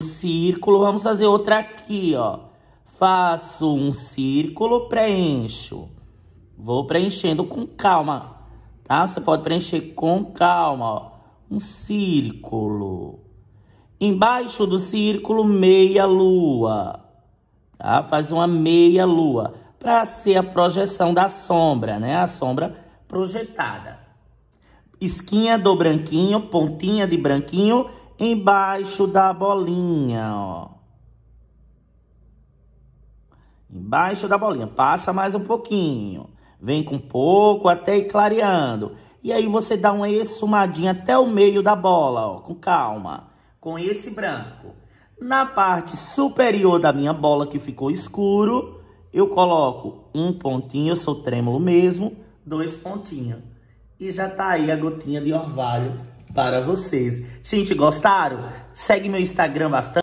círculo, vamos fazer outra aqui, ó. Faço um círculo, preencho. Vou preenchendo com calma, tá? Você pode preencher com calma, ó. Um círculo. Embaixo do círculo, meia lua, tá? Faz uma meia lua para ser a projeção da sombra, né? A sombra projetada. Esquinha do branquinho, pontinha de branquinho embaixo da bolinha, ó. Embaixo da bolinha, passa mais um pouquinho. Vem com pouco até ir clareando. E aí você dá uma esfumadinha até o meio da bola, ó, com calma, com esse branco. Na parte superior da minha bola que ficou escuro, eu coloco um pontinho, eu sou trêmulo mesmo, dois pontinhos. E já tá aí a gotinha de orvalho para vocês. Gente, gostaram? Segue meu Instagram bastante.